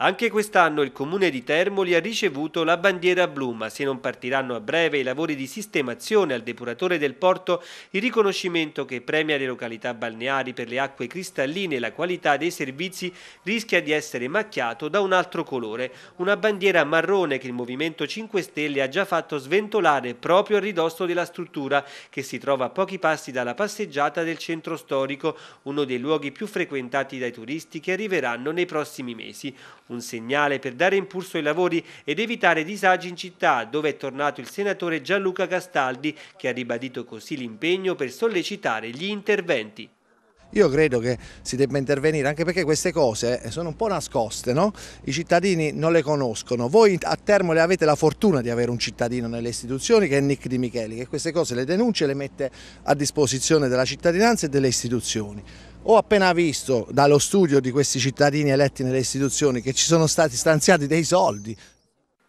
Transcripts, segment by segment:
Anche quest'anno il comune di Termoli ha ricevuto la bandiera blu, ma se non partiranno a breve i lavori di sistemazione al depuratore del porto, il riconoscimento che premia le località balneari per le acque cristalline e la qualità dei servizi rischia di essere macchiato da un altro colore, una bandiera marrone che il Movimento 5 Stelle ha già fatto sventolare proprio a ridosso della struttura, che si trova a pochi passi dalla passeggiata del centro storico, uno dei luoghi più frequentati dai turisti che arriveranno nei prossimi mesi un segnale per dare impulso ai lavori ed evitare disagi in città, dove è tornato il senatore Gianluca Castaldi, che ha ribadito così l'impegno per sollecitare gli interventi. Io credo che si debba intervenire anche perché queste cose eh, sono un po' nascoste, no? i cittadini non le conoscono. Voi a Termole avete la fortuna di avere un cittadino nelle istituzioni che è Nick Di Micheli, che queste cose le denuncia e le mette a disposizione della cittadinanza e delle istituzioni. Ho appena visto dallo studio di questi cittadini eletti nelle istituzioni che ci sono stati stanziati dei soldi.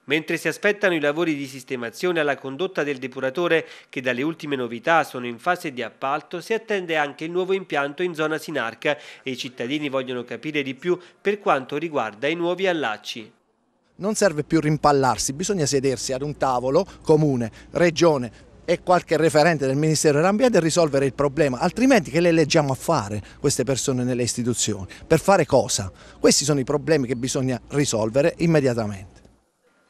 Mentre si aspettano i lavori di sistemazione alla condotta del depuratore, che dalle ultime novità sono in fase di appalto, si attende anche il nuovo impianto in zona Sinarca e i cittadini vogliono capire di più per quanto riguarda i nuovi allacci non serve più rimpallarsi, bisogna sedersi ad un tavolo comune, regione, e qualche referente del Ministero dell'Ambiente a risolvere il problema, altrimenti che le leggiamo a fare queste persone nelle istituzioni? Per fare cosa? Questi sono i problemi che bisogna risolvere immediatamente.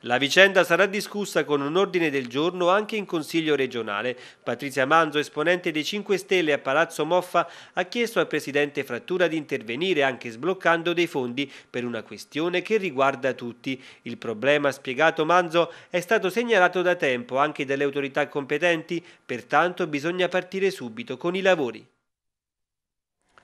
La vicenda sarà discussa con un ordine del giorno anche in Consiglio regionale. Patrizia Manzo, esponente dei 5 Stelle a Palazzo Moffa, ha chiesto al Presidente Frattura di intervenire anche sbloccando dei fondi per una questione che riguarda tutti. Il problema, spiegato Manzo, è stato segnalato da tempo anche dalle autorità competenti, pertanto bisogna partire subito con i lavori.